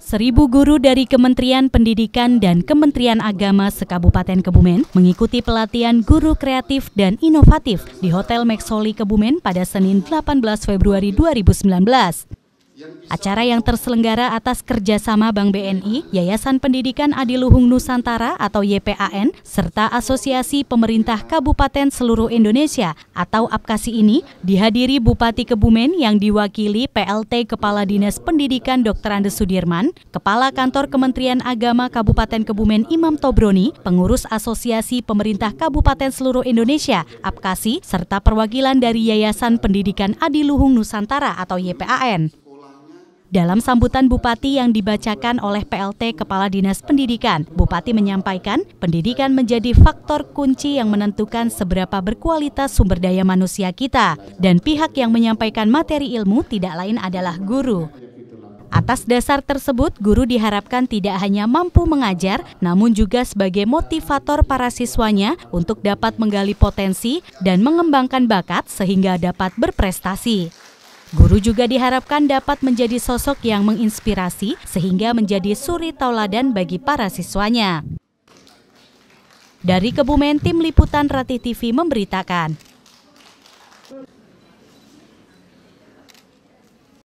Seribu guru dari Kementerian Pendidikan dan Kementerian Agama sekabupaten Kebumen mengikuti pelatihan guru kreatif dan inovatif di Hotel Maxoli Kebumen pada Senin 18 Februari 2019. Acara yang terselenggara atas kerjasama Bank BNI, Yayasan Pendidikan Adiluhung Nusantara atau YPAN, serta Asosiasi Pemerintah Kabupaten Seluruh Indonesia atau APKASI ini dihadiri Bupati Kebumen yang diwakili PLT Kepala Dinas Pendidikan Dr. Andes Sudirman, Kepala Kantor Kementerian Agama Kabupaten Kebumen Imam Tobroni, Pengurus Asosiasi Pemerintah Kabupaten Seluruh Indonesia APKASI, serta perwakilan dari Yayasan Pendidikan Adiluhung Nusantara atau YPAN. Dalam sambutan Bupati yang dibacakan oleh PLT Kepala Dinas Pendidikan, Bupati menyampaikan pendidikan menjadi faktor kunci yang menentukan seberapa berkualitas sumber daya manusia kita, dan pihak yang menyampaikan materi ilmu tidak lain adalah guru. Atas dasar tersebut, guru diharapkan tidak hanya mampu mengajar, namun juga sebagai motivator para siswanya untuk dapat menggali potensi dan mengembangkan bakat sehingga dapat berprestasi. Guru juga diharapkan dapat menjadi sosok yang menginspirasi sehingga menjadi suri tauladan bagi para siswanya. Dari Kebumen, tim liputan Ratih TV memberitakan.